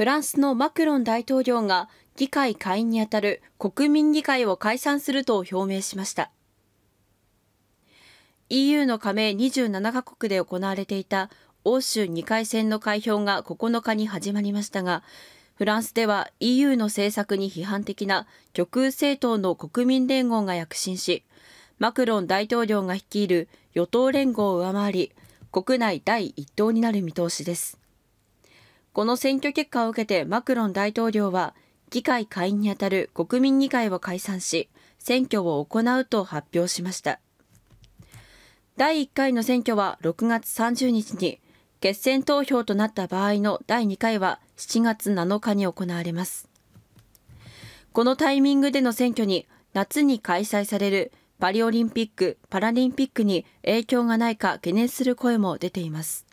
フランスのマクロン大統領が議会下院にあたる国民議会を解散すると表明しました EU の加盟27カ国で行われていた欧州2回戦の開票が9日に始まりましたがフランスでは EU の政策に批判的な極右政党の国民連合が躍進しマクロン大統領が率いる与党連合を上回り国内第1党になる見通しですこの選挙結果を受けてマクロン大統領は議会下院にあたる国民議会を解散し選挙を行うと発表しました第1回の選挙は6月30日に決選投票となった場合の第2回は7月7日に行われますこのタイミングでの選挙に夏に開催されるパリオリンピック・パラリンピックに影響がないか懸念する声も出ています